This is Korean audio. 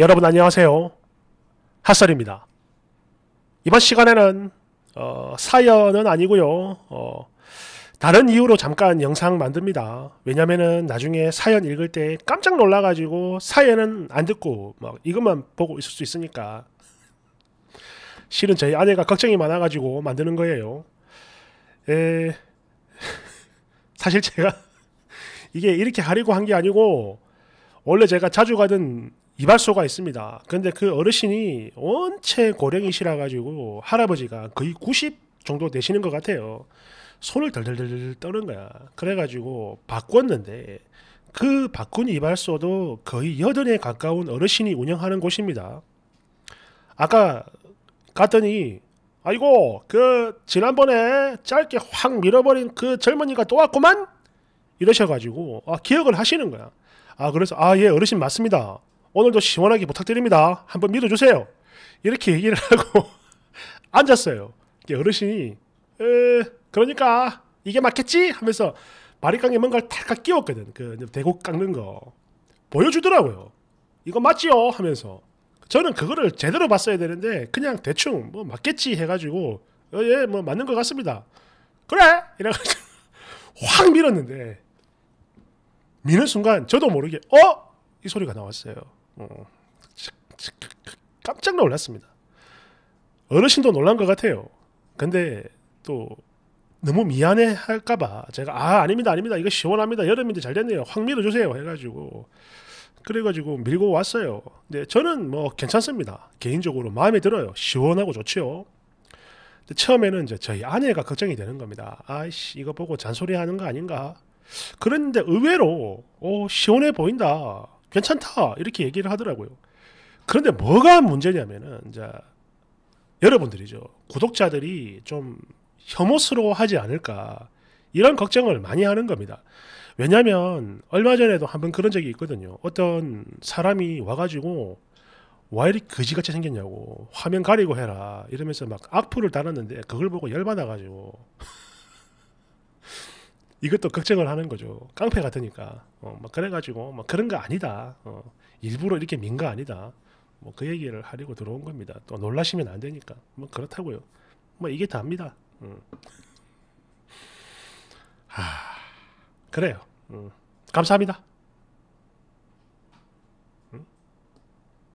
여러분 안녕하세요. 핫설입니다. 이번 시간에는 어, 사연은 아니고요. 어, 다른 이유로 잠깐 영상 만듭니다. 왜냐면은 나중에 사연 읽을 때 깜짝 놀라가지고 사연은 안 듣고 막 이것만 보고 있을 수 있으니까 실은 저희 아내가 걱정이 많아가지고 만드는 거예요. 에... 사실 제가 이게 이렇게 하려고 한 게 아니고 원래 제가 자주 가던 이발소가 있습니다. 근데 그 어르신이 원체 고령이시라 가지고 할아버지가 거의 90 정도 되시는 것 같아요. 손을 덜덜덜 덜 떠는 거야. 그래가지고 바꿨는데 그 바꾼 이발소도 거의 여든에 가까운 어르신이 운영하는 곳입니다. 아까 갔더니 아이고 그 지난번에 짧게 확 밀어버린 그 젊은이가 또 왔구만 이러셔가지고 아, 기억을 하시는 거야. 아 그래서 아 예 어르신 맞습니다. 오늘도 시원하게 부탁드립니다. 한번 믿어주세요. 이렇게 얘기를 하고 앉았어요. 어르신이 에, 그러니까 이게 맞겠지 하면서 바리깡에 뭔가를 탁칵 끼웠거든. 그 대고 깎는 거 보여주더라고요. 이거 맞지요 하면서 저는 그거를 제대로 봤어야 되는데 그냥 대충 뭐 맞겠지 해가지고 어, 예뭐 맞는 것 같습니다. 그래 이래가지고 확 밀었는데 미는 순간 저도 모르게 어이 소리가 나왔어요. 어, 깜짝 놀랐습니다. 어르신도 놀란 것 같아요. 근데 또 너무 미안해 할까봐 제가 아 아닙니다 아닙니다 이거 시원합니다 여름인데 잘 됐네요 확 밀어주세요 해가지고 그래가지고 밀고 왔어요. 근데 저는 뭐 괜찮습니다. 개인적으로 마음에 들어요. 시원하고 좋지요. 근데 처음에는 이제 저희 아내가 걱정이 되는 겁니다. 아이씨 이거 보고 잔소리하는 거 아닌가? 그런데 의외로 오 시원해 보인다. 괜찮다 이렇게 얘기를 하더라고요. 그런데 뭐가 문제냐면은 자 여러분들이죠 구독자들이 좀 혐오스러워하지 않을까 이런 걱정을 많이 하는 겁니다. 왜냐하면 얼마 전에도 한 번 그런 적이 있거든요. 어떤 사람이 와가지고 와 이렇게 거지같이 생겼냐고 화면 가리고 해라 이러면서 막 악플을 달았는데 그걸 보고 열받아가지고 이것도 걱정을 하는 거죠. 깡패 같으니까. 어, 막 그래가지고 막 그런 거 아니다. 어, 일부러 이렇게 민 거 아니다. 뭐 그 얘기를 하려고 들어온 겁니다. 또 놀라시면 안 되니까. 뭐 그렇다고요. 뭐 이게 답니다. 음. 하, 그래요. 음. 감사합니다.